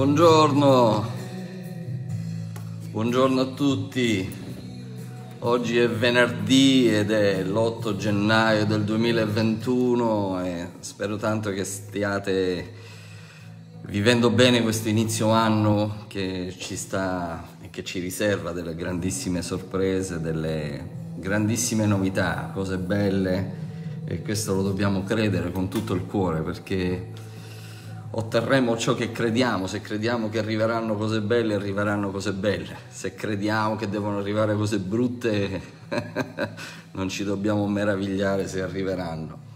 Buongiorno, buongiorno a tutti. Oggi è venerdì ed è l'8 gennaio del 2021 e spero tanto che stiate vivendo bene questo inizio anno che ci sta e che ci riserva delle grandissime sorprese, delle grandissime novità, cose belle e questo lo dobbiamo credere con tutto il cuore perché otterremo ciò che crediamo, se crediamo che arriveranno cose belle, arriveranno cose belle, se crediamo che devono arrivare cose brutte, non ci dobbiamo meravigliare se arriveranno.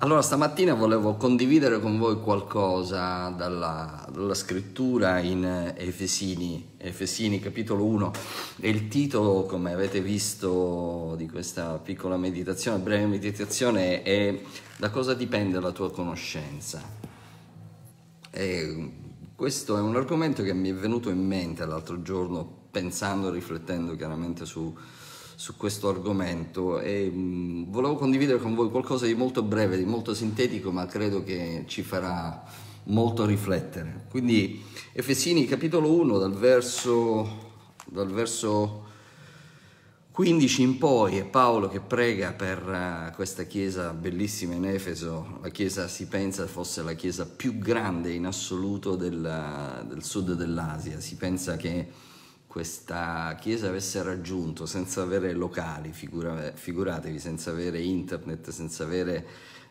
Allora stamattina volevo condividere con voi qualcosa dalla, dalla scrittura in Efesini, Efesini capitolo 1 e il titolo come avete visto di questa piccola meditazione, breve meditazione è da cosa dipende la tua conoscenza. E ehm, questo è un argomento che mi è venuto in mente l'altro giorno pensando e riflettendo chiaramente su, su questo argomento e mh, volevo condividere con voi qualcosa di molto breve, di molto sintetico, ma credo che ci farà molto riflettere. Quindi Efesini capitolo 1 dal verso, dal verso 15 in poi è Paolo che prega per eh, questa chiesa bellissima in Efeso, la chiesa si pensa fosse la chiesa più grande in assoluto del, del sud dell'Asia, si pensa che questa chiesa avesse raggiunto senza avere locali, figura, figuratevi, senza avere internet, senza avere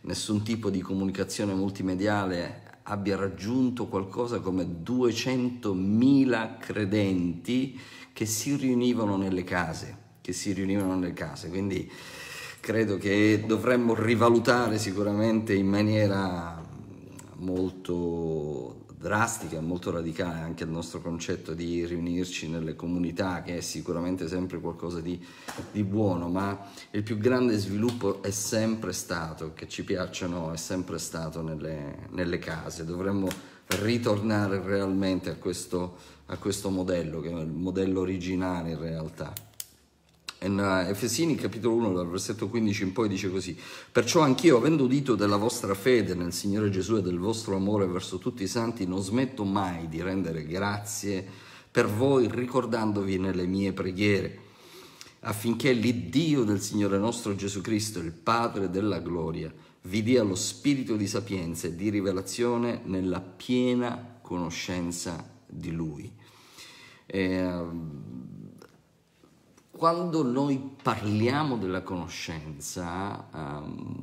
nessun tipo di comunicazione multimediale, abbia raggiunto qualcosa come 200.000 credenti che si riunivano nelle case che si riunivano nelle case, quindi credo che dovremmo rivalutare sicuramente in maniera molto drastica, molto radicale anche il nostro concetto di riunirci nelle comunità, che è sicuramente sempre qualcosa di, di buono, ma il più grande sviluppo è sempre stato, che ci piacciono, è sempre stato nelle, nelle case. Dovremmo ritornare realmente a questo, a questo modello, che è il modello originale in realtà. In eh, Efesini capitolo 1 dal versetto 15 in poi dice così, perciò anch'io avendo udito della vostra fede nel Signore Gesù e del vostro amore verso tutti i santi non smetto mai di rendere grazie per voi ricordandovi nelle mie preghiere, affinché l'Iddio del Signore nostro Gesù Cristo, il Padre della gloria, vi dia lo spirito di sapienza e di rivelazione nella piena conoscenza di Lui. E, eh, quando noi parliamo della conoscenza, um,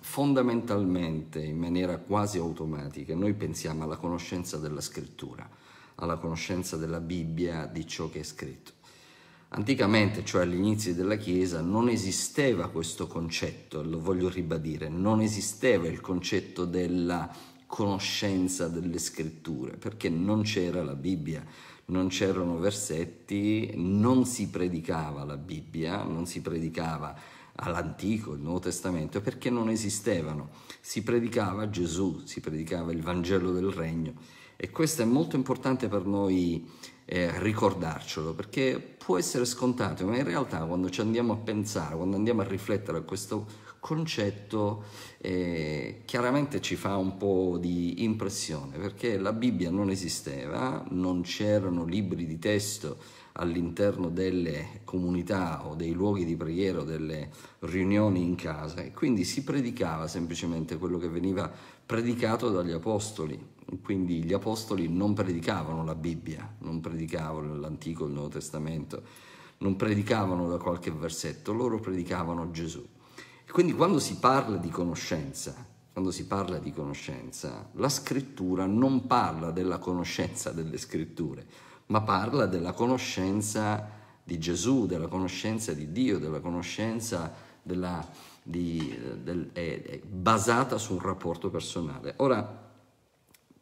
fondamentalmente in maniera quasi automatica, noi pensiamo alla conoscenza della scrittura, alla conoscenza della Bibbia, di ciò che è scritto. Anticamente, cioè agli inizi della Chiesa, non esisteva questo concetto, lo voglio ribadire, non esisteva il concetto della conoscenza delle scritture, perché non c'era la Bibbia, non c'erano versetti, non si predicava la Bibbia, non si predicava all'Antico, il Nuovo Testamento, perché non esistevano. Si predicava Gesù, si predicava il Vangelo del Regno e questo è molto importante per noi eh, ricordarcelo, perché può essere scontato, ma in realtà quando ci andiamo a pensare, quando andiamo a riflettere a questo concetto eh, chiaramente ci fa un po' di impressione perché la Bibbia non esisteva, non c'erano libri di testo all'interno delle comunità o dei luoghi di preghiera o delle riunioni in casa e quindi si predicava semplicemente quello che veniva predicato dagli apostoli. Quindi gli apostoli non predicavano la Bibbia, non predicavano l'Antico e il Nuovo Testamento, non predicavano da qualche versetto, loro predicavano Gesù quindi quando si parla di conoscenza, quando si parla di conoscenza, la scrittura non parla della conoscenza delle scritture, ma parla della conoscenza di Gesù, della conoscenza di Dio, della conoscenza della, di, del, è, è basata su un rapporto personale. Ora,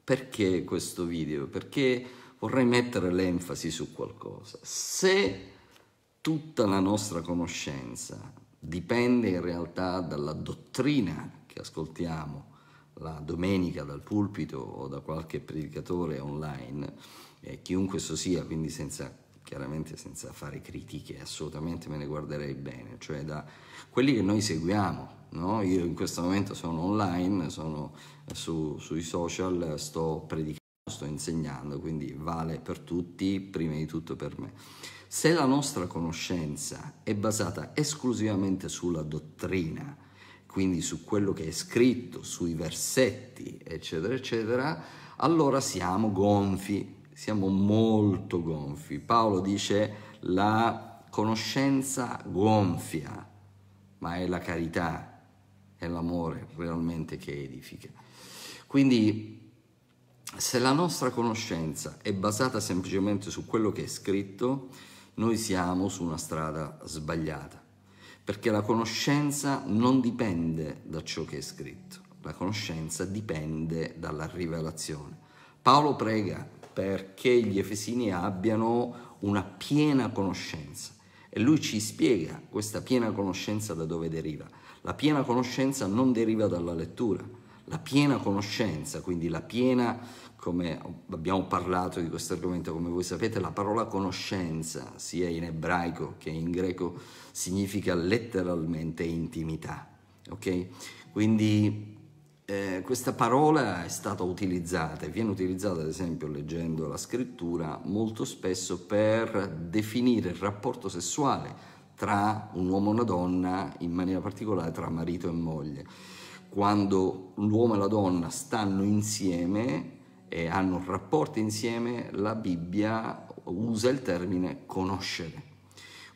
perché questo video? Perché vorrei mettere l'enfasi su qualcosa. Se tutta la nostra conoscenza dipende in realtà dalla dottrina che ascoltiamo la domenica dal pulpito o da qualche predicatore online, eh, chiunque esso sia, quindi senza chiaramente senza fare critiche, assolutamente me ne guarderei bene, cioè da quelli che noi seguiamo. No? Io in questo momento sono online, sono su, sui social, sto predicando, sto insegnando, quindi vale per tutti, prima di tutto per me. Se la nostra conoscenza è basata esclusivamente sulla dottrina, quindi su quello che è scritto, sui versetti, eccetera, eccetera, allora siamo gonfi, siamo molto gonfi. Paolo dice la conoscenza gonfia, ma è la carità, è l'amore realmente che edifica. Quindi se la nostra conoscenza è basata semplicemente su quello che è scritto, noi siamo su una strada sbagliata, perché la conoscenza non dipende da ciò che è scritto, la conoscenza dipende dalla rivelazione. Paolo prega perché gli Efesini abbiano una piena conoscenza e lui ci spiega questa piena conoscenza da dove deriva. La piena conoscenza non deriva dalla lettura, la piena conoscenza, quindi la piena come abbiamo parlato di questo argomento, come voi sapete, la parola conoscenza, sia in ebraico che in greco, significa letteralmente intimità. Ok? Quindi eh, questa parola è stata utilizzata, e viene utilizzata ad esempio leggendo la scrittura, molto spesso per definire il rapporto sessuale tra un uomo e una donna, in maniera particolare tra marito e moglie. Quando l'uomo e la donna stanno insieme, eh, hanno un rapporto insieme, la Bibbia usa il termine conoscere.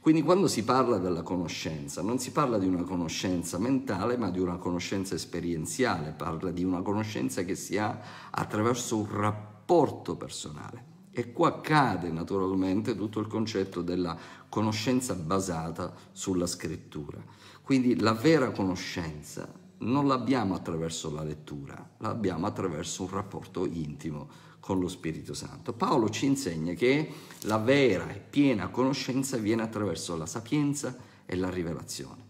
Quindi quando si parla della conoscenza, non si parla di una conoscenza mentale, ma di una conoscenza esperienziale, parla di una conoscenza che si ha attraverso un rapporto personale. E qua cade naturalmente tutto il concetto della conoscenza basata sulla scrittura. Quindi la vera conoscenza non l'abbiamo attraverso la lettura, l'abbiamo attraverso un rapporto intimo con lo Spirito Santo. Paolo ci insegna che la vera e piena conoscenza viene attraverso la sapienza e la rivelazione.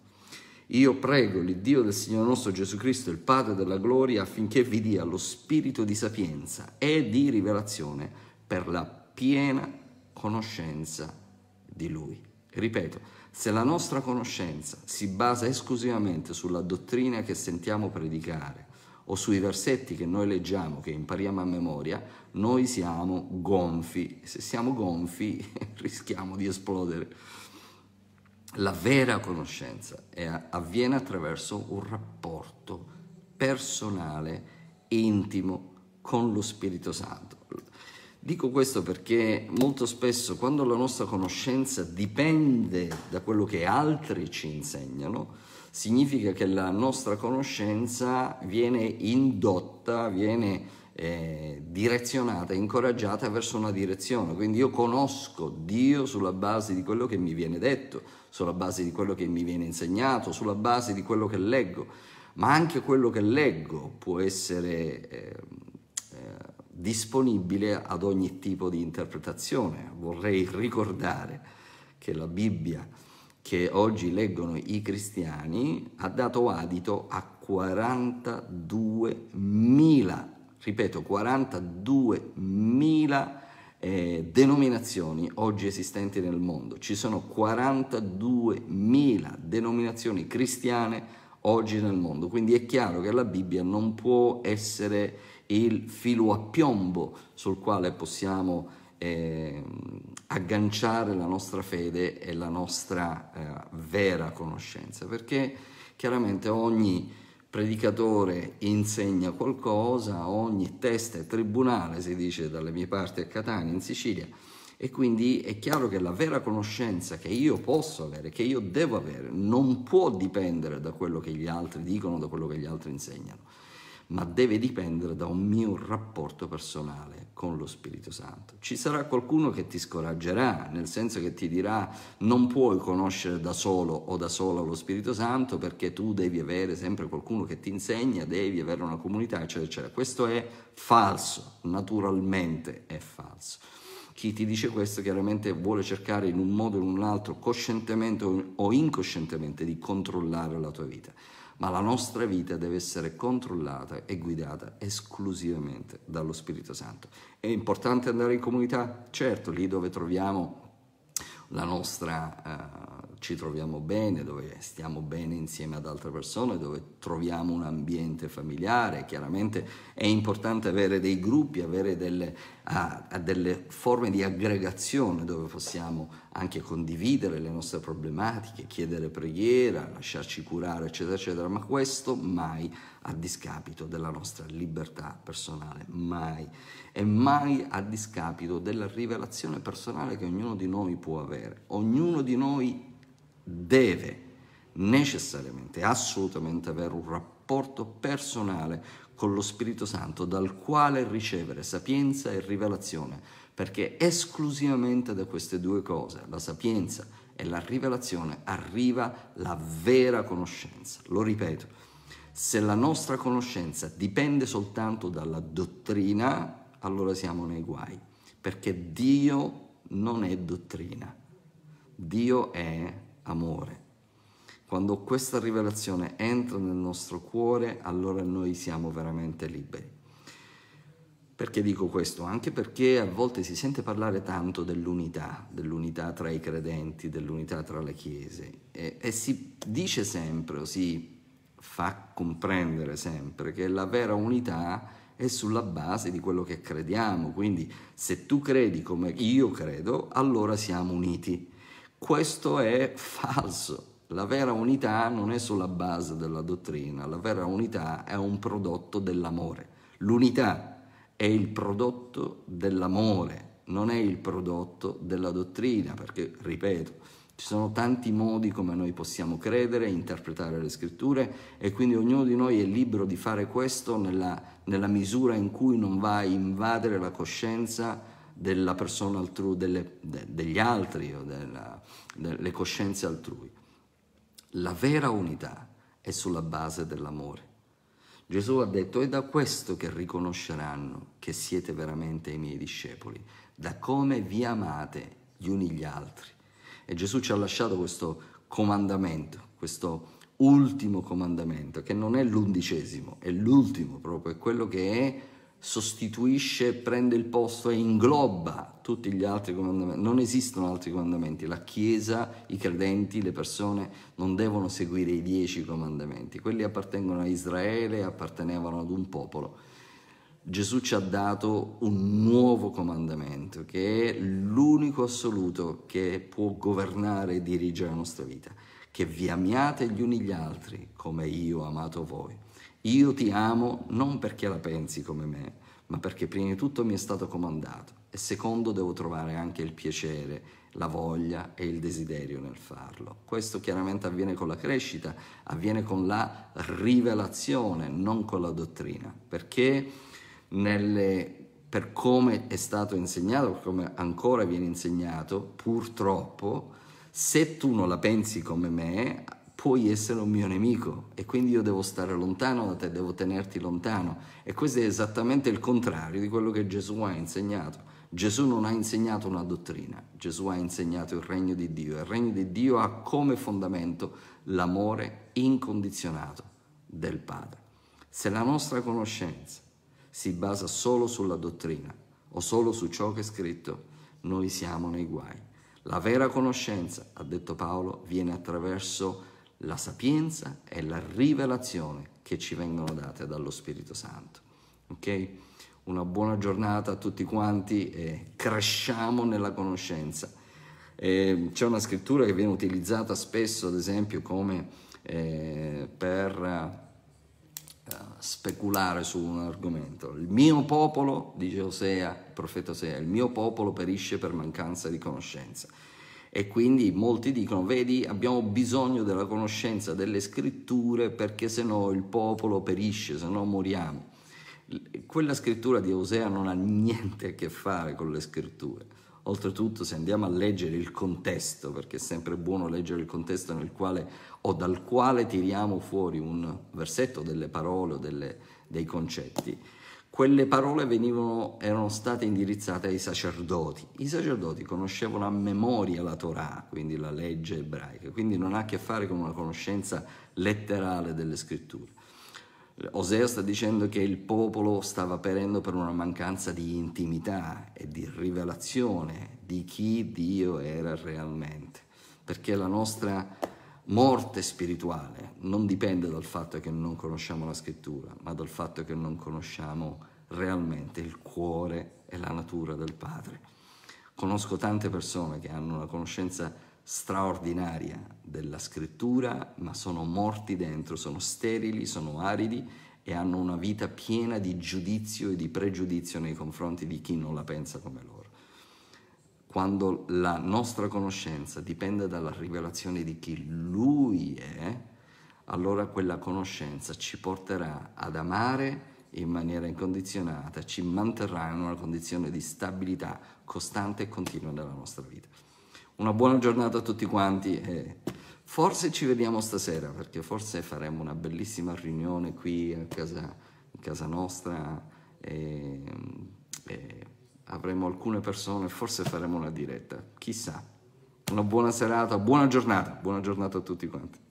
Io prego il Dio del Signore nostro Gesù Cristo, il Padre della gloria, affinché vi dia lo spirito di sapienza e di rivelazione per la piena conoscenza di Lui. Ripeto, se la nostra conoscenza si basa esclusivamente sulla dottrina che sentiamo predicare o sui versetti che noi leggiamo, che impariamo a memoria, noi siamo gonfi. Se siamo gonfi rischiamo di esplodere. La vera conoscenza avviene attraverso un rapporto personale, intimo, con lo Spirito Santo. Dico questo perché molto spesso quando la nostra conoscenza dipende da quello che altri ci insegnano, significa che la nostra conoscenza viene indotta, viene eh, direzionata, incoraggiata verso una direzione. Quindi io conosco Dio sulla base di quello che mi viene detto, sulla base di quello che mi viene insegnato, sulla base di quello che leggo, ma anche quello che leggo può essere ehm, eh, eh, disponibile ad ogni tipo di interpretazione. Vorrei ricordare che la Bibbia che oggi leggono i cristiani ha dato adito a 42.000, ripeto, 42.000 eh, denominazioni oggi esistenti nel mondo. Ci sono 42.000 denominazioni cristiane oggi nel mondo, quindi è chiaro che la Bibbia non può essere il filo a piombo sul quale possiamo eh, agganciare la nostra fede e la nostra eh, vera conoscenza, perché chiaramente ogni predicatore insegna qualcosa, ogni testa è tribunale, si dice dalle mie parti a Catania, in Sicilia, e quindi è chiaro che la vera conoscenza che io posso avere, che io devo avere, non può dipendere da quello che gli altri dicono, da quello che gli altri insegnano ma deve dipendere da un mio rapporto personale con lo Spirito Santo. Ci sarà qualcuno che ti scoraggerà, nel senso che ti dirà non puoi conoscere da solo o da sola lo Spirito Santo perché tu devi avere sempre qualcuno che ti insegna, devi avere una comunità, eccetera, eccetera. Questo è falso, naturalmente è falso. Chi ti dice questo chiaramente vuole cercare in un modo o in un altro, coscientemente o incoscientemente, di controllare la tua vita ma la nostra vita deve essere controllata e guidata esclusivamente dallo Spirito Santo. È importante andare in comunità? Certo, lì dove troviamo la nostra... Eh, ci troviamo bene, dove stiamo bene insieme ad altre persone, dove troviamo un ambiente familiare. Chiaramente è importante avere dei gruppi, avere delle, a, delle forme di aggregazione dove possiamo anche condividere le nostre problematiche, chiedere preghiera, lasciarci curare, eccetera, eccetera, ma questo mai a discapito della nostra libertà personale, mai, e mai a discapito della rivelazione personale che ognuno di noi può avere. Ognuno di noi deve necessariamente, assolutamente avere un rapporto personale con lo Spirito Santo dal quale ricevere sapienza e rivelazione, perché esclusivamente da queste due cose, la sapienza e la rivelazione, arriva la vera conoscenza. Lo ripeto, se la nostra conoscenza dipende soltanto dalla dottrina, allora siamo nei guai, perché Dio non è dottrina, Dio è amore. Quando questa rivelazione entra nel nostro cuore, allora noi siamo veramente liberi. Perché dico questo? Anche perché a volte si sente parlare tanto dell'unità, dell'unità tra i credenti, dell'unità tra le chiese e, e si dice sempre o si fa comprendere sempre che la vera unità è sulla base di quello che crediamo, quindi se tu credi come io credo, allora siamo uniti. Questo è falso. La vera unità non è sulla base della dottrina, la vera unità è un prodotto dell'amore. L'unità è il prodotto dell'amore, non è il prodotto della dottrina, perché, ripeto, ci sono tanti modi come noi possiamo credere, interpretare le scritture e quindi ognuno di noi è libero di fare questo nella, nella misura in cui non va a invadere la coscienza della persona altrui, delle, de, degli altri o della, delle coscienze altrui. La vera unità è sulla base dell'amore. Gesù ha detto, è da questo che riconosceranno che siete veramente i miei discepoli, da come vi amate gli uni gli altri. E Gesù ci ha lasciato questo comandamento, questo ultimo comandamento, che non è l'undicesimo, è l'ultimo proprio, è quello che è sostituisce, prende il posto e ingloba tutti gli altri comandamenti. Non esistono altri comandamenti. La Chiesa, i credenti, le persone non devono seguire i dieci comandamenti. Quelli appartengono a Israele, appartenevano ad un popolo. Gesù ci ha dato un nuovo comandamento che è l'unico assoluto che può governare e dirigere la nostra vita. Che vi amiate gli uni gli altri come io ho amato voi. Io ti amo non perché la pensi come me, ma perché prima di tutto mi è stato comandato e secondo devo trovare anche il piacere, la voglia e il desiderio nel farlo. Questo chiaramente avviene con la crescita, avviene con la rivelazione, non con la dottrina, perché nelle, per come è stato insegnato, per come ancora viene insegnato, purtroppo, se tu non la pensi come me, puoi essere un mio nemico e quindi io devo stare lontano da te, devo tenerti lontano. E questo è esattamente il contrario di quello che Gesù ha insegnato. Gesù non ha insegnato una dottrina, Gesù ha insegnato il regno di Dio. e Il regno di Dio ha come fondamento l'amore incondizionato del Padre. Se la nostra conoscenza si basa solo sulla dottrina o solo su ciò che è scritto, noi siamo nei guai. La vera conoscenza, ha detto Paolo, viene attraverso la sapienza e la rivelazione che ci vengono date dallo Spirito Santo. Ok? Una buona giornata a tutti quanti e cresciamo nella conoscenza. E c'è una scrittura che viene utilizzata spesso, ad esempio, come eh, per eh, speculare su un argomento. Il mio popolo, dice Osea, il profeta Osea, il mio popolo perisce per mancanza di conoscenza. E quindi molti dicono, vedi, abbiamo bisogno della conoscenza delle scritture perché se no il popolo perisce, se no moriamo. Quella scrittura di Osea non ha niente a che fare con le scritture. Oltretutto, se andiamo a leggere il contesto, perché è sempre buono leggere il contesto nel quale o dal quale tiriamo fuori un versetto, delle parole o delle, dei concetti, quelle parole venivano, erano state indirizzate ai sacerdoti. I sacerdoti conoscevano a memoria la Torah, quindi la legge ebraica, quindi non ha a che fare con una conoscenza letterale delle scritture. Osea sta dicendo che il popolo stava perendo per una mancanza di intimità e di rivelazione di chi Dio era realmente, perché la nostra morte spirituale non dipende dal fatto che non conosciamo la scrittura, ma dal fatto che non conosciamo realmente il cuore e la natura del Padre. Conosco tante persone che hanno una conoscenza straordinaria della scrittura, ma sono morti dentro, sono sterili, sono aridi e hanno una vita piena di giudizio e di pregiudizio nei confronti di chi non la pensa come loro quando la nostra conoscenza dipende dalla rivelazione di chi Lui è, allora quella conoscenza ci porterà ad amare in maniera incondizionata, ci manterrà in una condizione di stabilità costante e continua nella nostra vita. Una buona giornata a tutti quanti e forse ci vediamo stasera perché forse faremo una bellissima riunione qui a casa, a casa nostra. E, e avremo alcune persone, forse faremo una diretta, chissà. Una buona serata, buona giornata, buona giornata a tutti quanti.